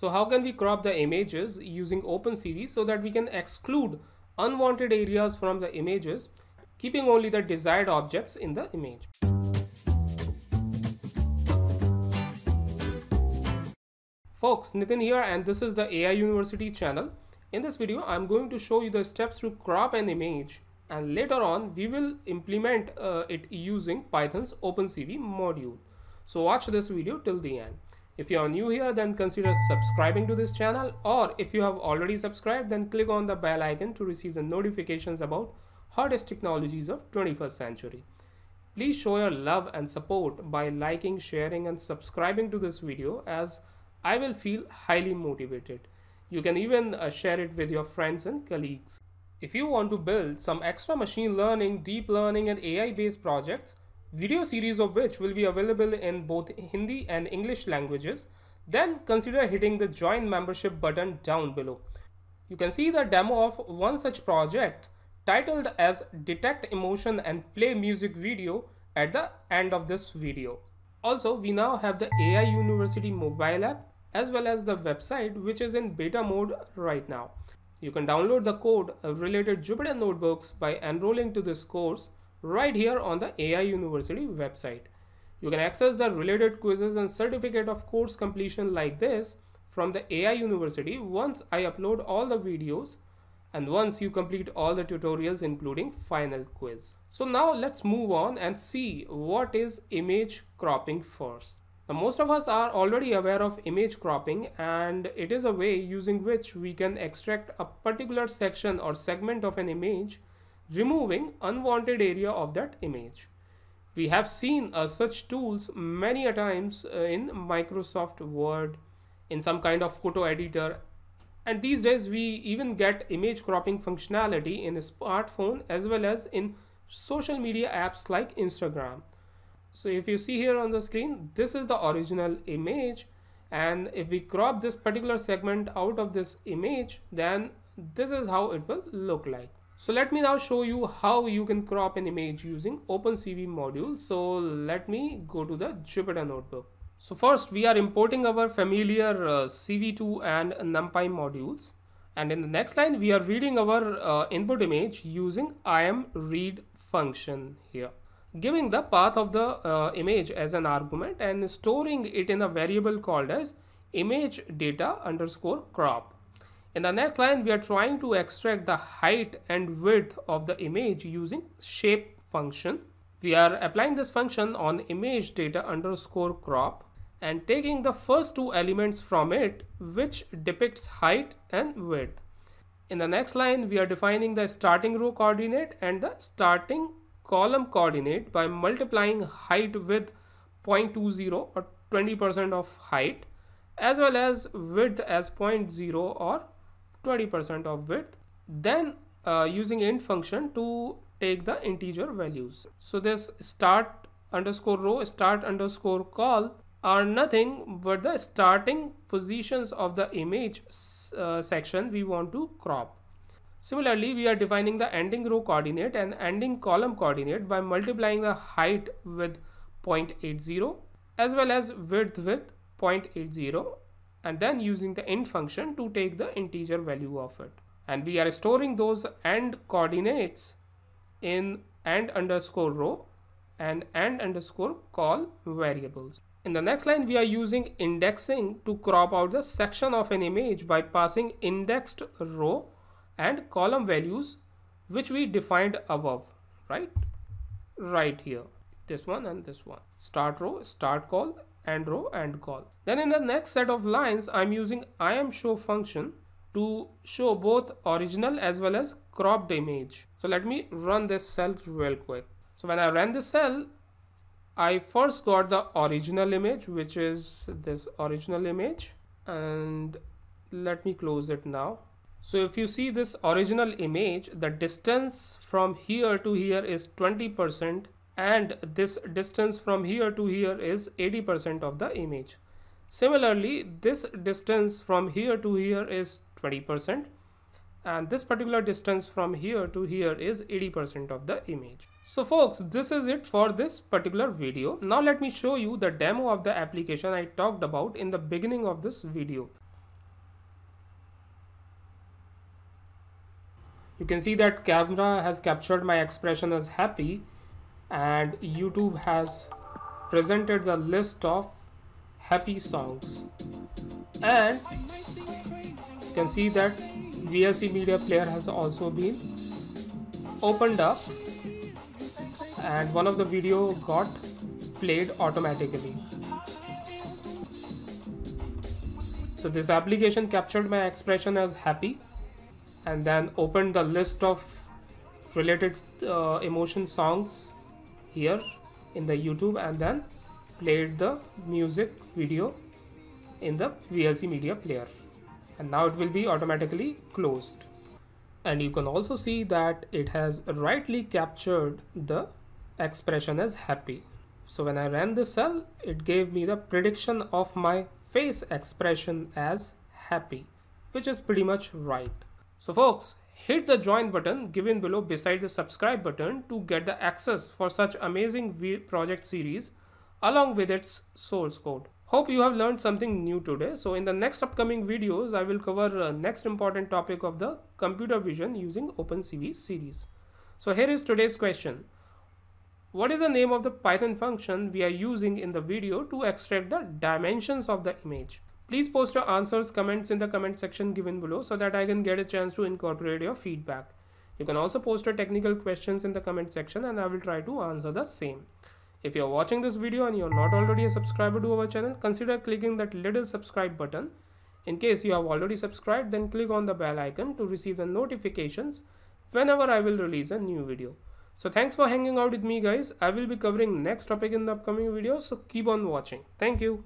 So how can we crop the images using OpenCV so that we can exclude unwanted areas from the images, keeping only the desired objects in the image. Folks, Nitin here and this is the AI University channel. In this video, I'm going to show you the steps to crop an image and later on we will implement uh, it using Python's OpenCV module. So watch this video till the end. If you are new here then consider subscribing to this channel or if you have already subscribed then click on the bell icon to receive the notifications about hottest technologies of 21st century. Please show your love and support by liking, sharing and subscribing to this video as I will feel highly motivated. You can even uh, share it with your friends and colleagues. If you want to build some extra machine learning, deep learning and AI based projects, video series of which will be available in both Hindi and English languages, then consider hitting the join membership button down below. You can see the demo of one such project titled as detect emotion and play music video at the end of this video. Also, we now have the AI University mobile app as well as the website which is in beta mode right now. You can download the code related Jupyter notebooks by enrolling to this course right here on the AI University website. You can access the related quizzes and certificate of course completion like this from the AI University once I upload all the videos and once you complete all the tutorials including final quiz. So now let's move on and see what is image cropping first. Now most of us are already aware of image cropping and it is a way using which we can extract a particular section or segment of an image removing unwanted area of that image. We have seen uh, such tools many a times uh, in Microsoft Word, in some kind of photo editor. And these days we even get image cropping functionality in a smartphone as well as in social media apps like Instagram. So if you see here on the screen, this is the original image. And if we crop this particular segment out of this image, then this is how it will look like. So let me now show you how you can crop an image using OpenCV module. So let me go to the Jupyter notebook. So first we are importing our familiar uh, CV2 and NumPy modules. And in the next line, we are reading our uh, input image using imread function here, giving the path of the uh, image as an argument and storing it in a variable called as image data underscore crop. In the next line, we are trying to extract the height and width of the image using shape function. We are applying this function on image data underscore crop and taking the first two elements from it which depicts height and width. In the next line, we are defining the starting row coordinate and the starting column coordinate by multiplying height with 0.20 or 20% of height as well as width as 0.0 or 20% of width then uh, using int function to take the integer values so this start underscore row start underscore call are nothing but the starting positions of the image uh, section we want to crop Similarly, we are defining the ending row coordinate and ending column coordinate by multiplying the height with 0.80 as well as width with 0.80 and then using the end function to take the integer value of it and we are storing those end coordinates in end underscore row and end underscore call variables in the next line we are using indexing to crop out the section of an image by passing indexed row and column values which we defined above right right here this one and this one start row start call and row and call. Then in the next set of lines, I'm using I'm show function to show both original as well as cropped image. So let me run this cell real quick. So when I ran the cell, I first got the original image, which is this original image and let me close it now. So if you see this original image, the distance from here to here is 20% and this distance from here to here is 80% of the image. Similarly, this distance from here to here is 20% and this particular distance from here to here is 80% of the image. So folks, this is it for this particular video. Now let me show you the demo of the application I talked about in the beginning of this video. You can see that camera has captured my expression as happy and YouTube has presented the list of happy songs and you can see that VLC media player has also been opened up and one of the video got played automatically so this application captured my expression as happy and then opened the list of related uh, emotion songs here in the YouTube and then played the music video in the VLC media player and now it will be automatically closed and you can also see that it has rightly captured the expression as happy so when I ran this cell it gave me the prediction of my face expression as happy which is pretty much right so folks Hit the join button given below beside the subscribe button to get the access for such amazing project series along with its source code. Hope you have learned something new today. So in the next upcoming videos, I will cover uh, next important topic of the computer vision using OpenCV series. So here is today's question. What is the name of the Python function we are using in the video to extract the dimensions of the image? Please post your answers, comments in the comment section given below so that I can get a chance to incorporate your feedback. You can also post your technical questions in the comment section and I will try to answer the same. If you are watching this video and you are not already a subscriber to our channel, consider clicking that little subscribe button. In case you have already subscribed, then click on the bell icon to receive the notifications whenever I will release a new video. So thanks for hanging out with me guys. I will be covering next topic in the upcoming video. So keep on watching. Thank you.